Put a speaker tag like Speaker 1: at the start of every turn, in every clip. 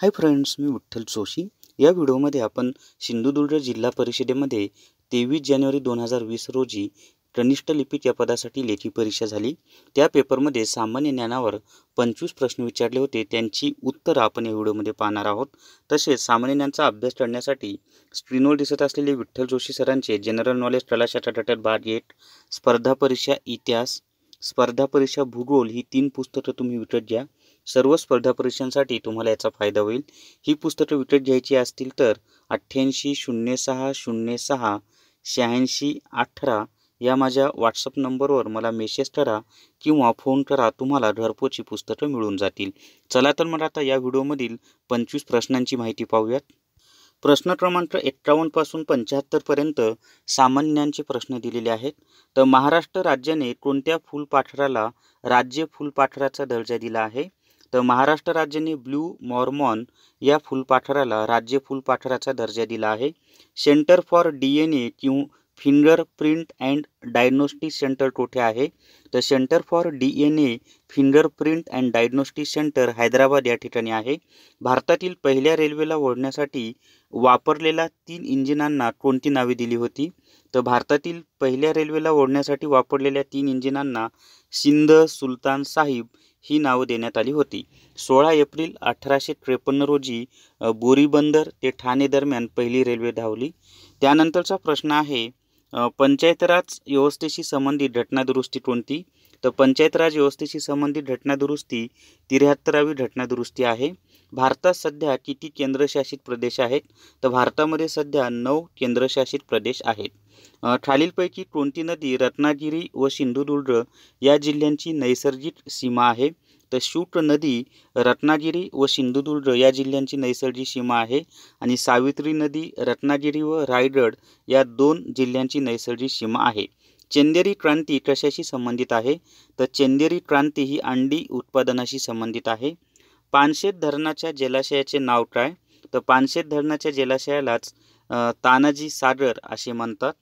Speaker 1: हाय friends मी विठ्ठल जोशी या व्हिडिओमध्ये आपण सिंधुदुर्ग जिल्हा परिषदेमध्ये तेवीस जानेवारी दोन हजार वीस रोजी कनिष्ठ लिपिक या पदासाठी लेखी परीक्षा झाली त्या पेपरमध्ये सामान्य ज्ञानावर पंचवीस प्रश्न विचारले होते त्यांची उत्तरं आपण या व्हिडिओमध्ये पाहणार आहोत तसेच सामान्य ज्ञानचा अभ्यास करण्यासाठी स्क्रीनवर दिसत असलेले विठ्ठल जोशी सरांचे जनरल नॉलेज टटर भाग गेट स्पर्धा परीक्षा इतिहास स्पर्धा परीक्षा भूगोल ही तीन पुस्तकं तुम्ही विकत घ्या सर्व स्पर्धा परीक्षांसाठी तुम्हाला याचा फायदा होईल ही पुस्तकं विकत घ्यायची असतील तर अठ्ठ्याऐंशी शून्य सहा शून्य सहा शहाऐंशी अठरा या माझ्या व्हॉट्सअप नंबरवर मला मेसेज करा किंवा फोन करा तुम्हाला घरपोची पुस्तकं मिळून जातील चला तर मग आता या व्हिडिओमधील पंचवीस प्रश्नांची माहिती पाहूयात प्रश्न क्रमांक एक्कावन्नपासून पंच्याहत्तरपर्यंत सामान्यांचे प्रश्न दिलेले आहेत तर महाराष्ट्र राज्याने कोणत्या फुलपाठराला राज्य फुलपाठराचा दर्जा दिला आहे तर महाराष्ट्र राज्याने ब्ल्यू मॉर्मॉन या फुलपाखराला राज्य फुलपाखराचा दर्जा दिला आहे centre for D N A किंवा fingerprint and diagnostic centre कुठे आहे तर centre for D N A fingerprint and diagnostic centre Hyderabad या ठिकाणी आहे भारतातील पहिल्या रेल्वेला ओढण्यासाठी वापरलेल्या तीन इंजिनांना कोणती नावे दिली होती तर भारतातील पहिल्या रेल्वेला ओढण्यासाठी वापरलेल्या तीन इंजिनांना सिंध सुलतान साहिब ही नावं देण्यात आली होती सोळा एप्रिल अठराशे त्रेपन्न रोजी बोरीबंदर ते ठाणे दरम्यान पहिली रेल्वे धावली त्यानंतरचा प्रश्न आहे पंचायतराज व्यवस्थेशी संबंधित घटनादुरुस्ती कोणती तर पंचायत राज व्यवस्थेशी संबंधित घटनादुरुस्ती त्र्याहत्तरावी घटनादुरुस्ती आहे भारतात सध्या किती केंद्रशासित प्रदेश आहेत तर भारतामध्ये सध्या नऊ केंद्रशासित प्रदेश आहेत खालीलपैकी कोणती नदी रत्नागिरी व सिंधुदुर्ग या जिल्ह्यांची नैसर्गिक सीमा आहे तर शूट नदी रत्नागिरी व सिंधुदुर्ग या जिल्ह्यांची नैसर्गिक सीमा आहे आणि सावित्री नदी रत्नागिरी व रायगड या दोन जिल्ह्यांची नैसर्गिक सीमा आहे चंदेरी क्रांती कशाशी संबंधित आहे तर चंदेरी क्रांती ही अंडी उत्पादनाशी संबंधित आहे पानशेत धरणाच्या जलाशयाचे नाव काय तर पानशेत धरणाच्या जलाशयालाच तानाजी सागर असे म्हणतात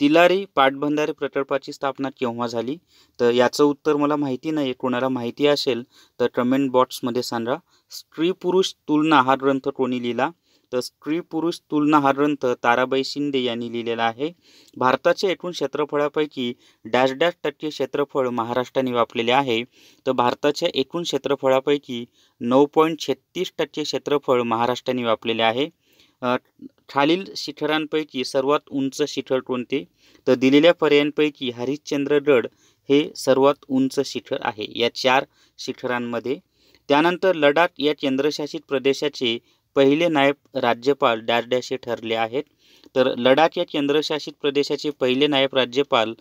Speaker 1: तिलारी पाटबंधारे प्रकल्पाची स्थापना केव्हा झाली तर याचं उत्तर मला माहिती नाही कोणाला माहिती असेल तर कमेंट बॉक्समध्ये सांगा स्त्री पुरुष तुलना हा ग्रंथ कोणी लिहिला तर स्त्री पुरुष तुलना हा ग्रंथ ताराबाई शिंदे यांनी लिहिलेला आहे भारताच्या एकूण क्षेत्रफळापैकी डॅश डॅश टक्के क्षेत्रफळ महाराष्ट्राने व्यापलेले आहे तर भारताच्या एकूण क्षेत्रफळापैकी नऊ पॉईंट छत्तीस टक्के क्षेत्रफळ महाराष्ट्राने व्यापलेले आहे खालील शिखरांपैकी सर्वात उंच शिखर कोणते तर दिलेल्या पर्यायांपैकी हरिश्चंद्रगड हे सर्वात उंच शिखर आहे या चार शिखरांमध्ये त्यानंतर लडाख या केंद्रशासित प्रदेशाचे पहिले नायब राज्यपाल डॅश ठरले आहेत तर लडाख या केंद्रशासित प्रदेशाचे पहिले नायब राज्यपाल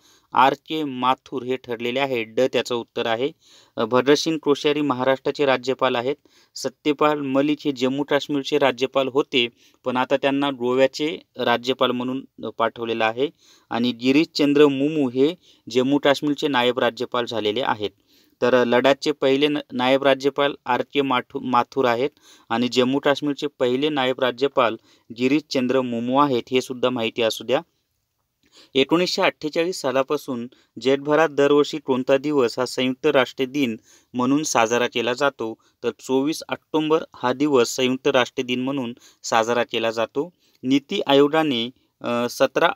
Speaker 1: आर के माथुर हे ठरलेले आहे ड त्याचं उत्तर आहे भद्रसिंग कोश्यारी महाराष्ट्राचे राज्यपाल आहेत सत्यपाल मलिक हे जम्मू काश्मीरचे राज्यपाल होते पण आता त्यांना गोव्याचे राज्यपाल म्हणून पाठवलेलं आहे आणि गिरीशचंद्र मुमू हे जम्मू काश्मीरचे नायब राज्यपाल झालेले आहेत तर लडाखचे पहिले नायब राज्यपाल आर के माथू माथुर आहेत आणि जम्मू काश्मीरचे पहिले नायब राज्यपाल गिरीशचंद्र मुमू आहेत हे सुद्धा माहिती असू द्या एकोणीसशे अठ्ठेचाळीस सालापासून जगभरात दरवर्षी कोणता दिवस हा संयुक्त राष्ट्र दिन म्हणून साजरा केला जातो तर चोवीस ऑक्टोंबर हा दिवस संयुक्त राष्ट्र दिन म्हणून साजरा केला जातो नीती आयोगाने सतरा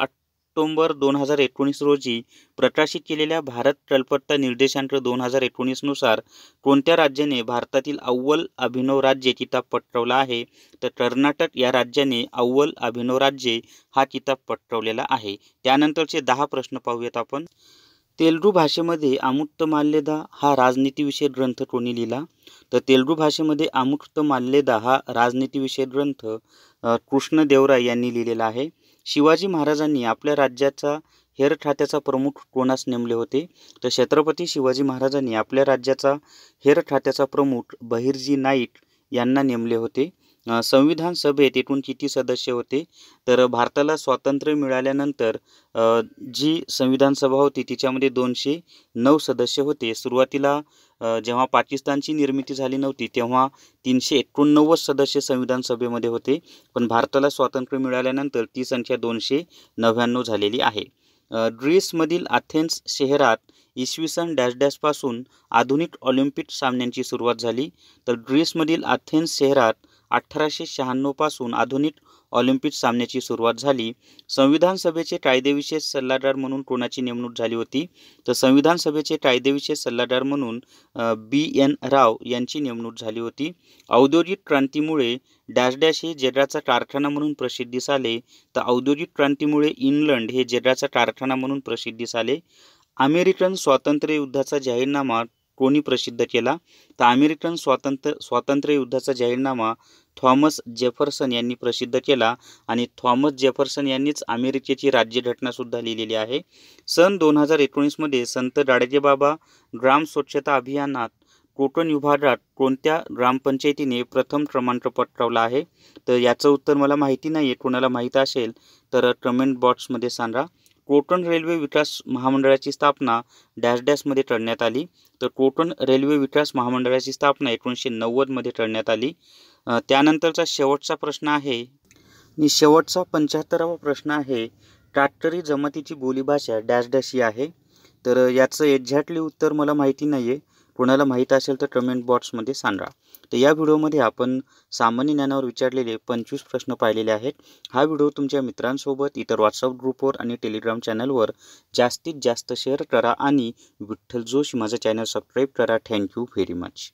Speaker 1: ऑक्टोंबर दोन हजार एकोणीस रोजी प्रकाशित केलेल्या भारत कल्पकता निर्देशांक दोन हजार एकोणीसनुसार कोणत्या राज्याने भारतातील अव्वल अभिनव राज्य किताब पटकवला आहे तर कर्नाटक या राज्याने अव्वल अभिनव राज्ये हा किताब पटवलेला आहे त्यानंतरचे दहा प्रश्न पाहूयात आपण तेलगू भाषेमध्ये अमुक्त माल्यदा हा राजनीतीविषयक ग्रंथ कोणी लिहिला तर तेलगू भाषेमध्ये अमुक्त माल्यदा हा राजनीतीविषयक ग्रंथ कृष्णदेवराय यांनी लिहिलेला आहे शिवाजी महाराजांनी आपल्या राज्याचा हेरठात्याचा प्रमुख कोणास नेमले होते तर छत्रपती शिवाजी महाराजांनी आपल्या राज्याचा हेरठात्याचा प्रमुख बहिरजी नाईक यांना नेमले होते संविधान सभेत एकूण किती सदस्य होते तर भारताला स्वातंत्र्य मिळाल्यानंतर जी संविधान सभा होती तिच्यामध्ये दोनशे नऊ सदस्य होते सुरुवातीला जेव्हा पाकिस्तानची निर्मिती झाली नव्हती तेव्हा तीनशे एकोणनव्वद सदस्य संविधान सभेमध्ये होते पण भारताला स्वातंत्र्य मिळाल्यानंतर ती संख्या दोनशे नव्याण्णव झालेली आहे ग्रीसमधील अथेन्स शहरात इसवी सन डॅश डॅशपासून आधुनिक ऑलिम्पिक सामन्यांची सुरुवात झाली तर ग्रीसमधील अथेन्स शहरात अठराशे शहाण्णवपासून आधुनिक ऑलिम्पिक सामन्याची सुरुवात झाली संविधान सभेचे कायदेविशेष सल्लागार म्हणून कोणाची नेमणूक झाली होती तर संविधान सभेचे कायदेविशेष सल्लागार म्हणून बी एन राव यांची नेमणूक झाली होती औद्योगिक क्रांतीमुळे डॅश डॅश हे जगाचा कारखाना म्हणून प्रसिद्धीस आले तर औद्योगिक क्रांतीमुळे इंग्लंड हे जगाचा कारखाना म्हणून प्रसिद्धीस आले अमेरिकन स्वातंत्र्य युद्धाचा जाहीरनामा कोणी प्रसिद्ध केला तर अमेरिकन स्वातंत्र्य स्वातंत्र्य युद्धाचा जाहीरनामा थॉमस जेफरसन यांनी प्रसिद्ध केला आणि थॉमस जेफरसन यांनीच अमेरिकेची राज्यघटनासुद्धा लिहिलेली आहे सन दोन हजार एकोणीसमध्ये संत बाबा ग्राम स्वच्छता अभियानात कोकण विभागात कोणत्या ग्रामपंचायतीने प्रथम क्रमांक पटकावला आहे तर याचं उत्तर मला माहिती नाही आहे कोणाला माहीत असेल तर कमेंट बॉक्समध्ये सांगा क्रोटन रेल्वे विकास महामंडळाची स्थापना डॅश डॅशमध्ये ठरण्यात आली तर क्रोटन रेल्वे विकास महामंडळाची स्थापना एकोणीसशे नव्वदमध्ये करण्यात आली त्यानंतरचा शेवटचा प्रश्न आहे आणि शेवटचा पंच्याहत्तरावा प्रश्न आहे काटकरी जमातीची बोलीभाषा डॅश डॅश ही आहे तर याचं एक्झॅक्टली उत्तर मला माहिती नाही आहे कोणाला माहीत असेल तर कमेंट बॉक्समध्ये सांगा तर या व्हिडिओमध्ये आपण सामान्य ज्ञानावर विचारलेले पंचवीस प्रश्न पाहिलेले आहेत हा व्हिडिओ तुमच्या मित्रांसोबत इतर व्हॉट्सअप ग्रुपवर आणि टेलिग्राम चॅनलवर जास्तीत जास्त शेअर करा आणि विठ्ठल जोशी माझं चॅनल सबस्क्राईब करा थँक्यू व्हेरी मच